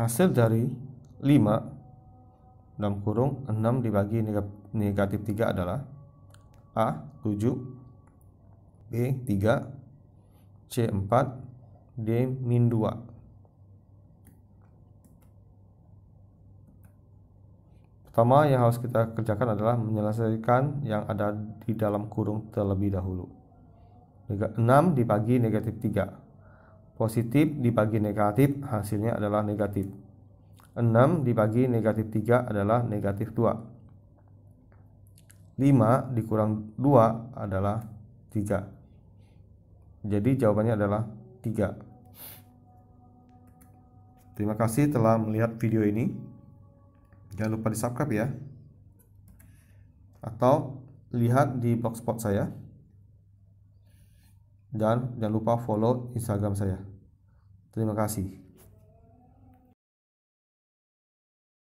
hasil dari 5 dalam kurung 6 dibagi negatif 3 adalah A 7 B 3 C 4 D min 2 pertama yang harus kita kerjakan adalah menyelesaikan yang ada di dalam kurung terlebih dahulu 6 dibagi negatif 3 positif dibagi negatif hasilnya adalah negatif 6 dibagi negatif 3 adalah negatif 2 5 dikurang 2 adalah 3 jadi jawabannya adalah 3 terima kasih telah melihat video ini jangan lupa di subscribe ya atau lihat di blogspot saya dan jangan lupa follow Instagram saya. Terima kasih.